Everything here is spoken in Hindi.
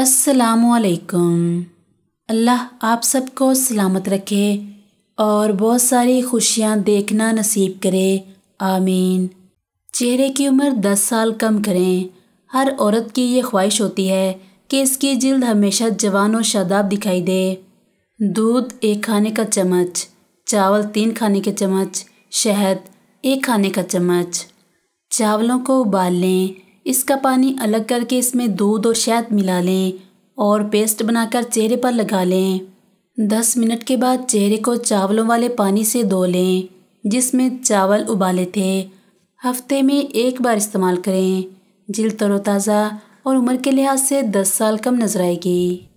असलकुम अल्लाह आप सबको सलामत रखे और बहुत सारी खुशियाँ देखना नसीब करे आमीन चेहरे की उम्र दस साल कम करें हर औरत की ये ख्वाहिश होती है कि इसकी जल्द हमेशा जवान और शादाब दिखाई दे दूध एक खाने का चम्मच चावल तीन खाने के चम्मच शहद एक खाने का चम्मच चावलों को उबाल लें इसका पानी अलग करके इसमें दूध और शहद मिला लें और पेस्ट बनाकर चेहरे पर लगा लें दस मिनट के बाद चेहरे को चावलों वाले पानी से धो लें जिसमें चावल उबाले थे हफ्ते में एक बार इस्तेमाल करें जिल तरोताज़ा और उम्र के लिहाज से दस साल कम नजर आएगी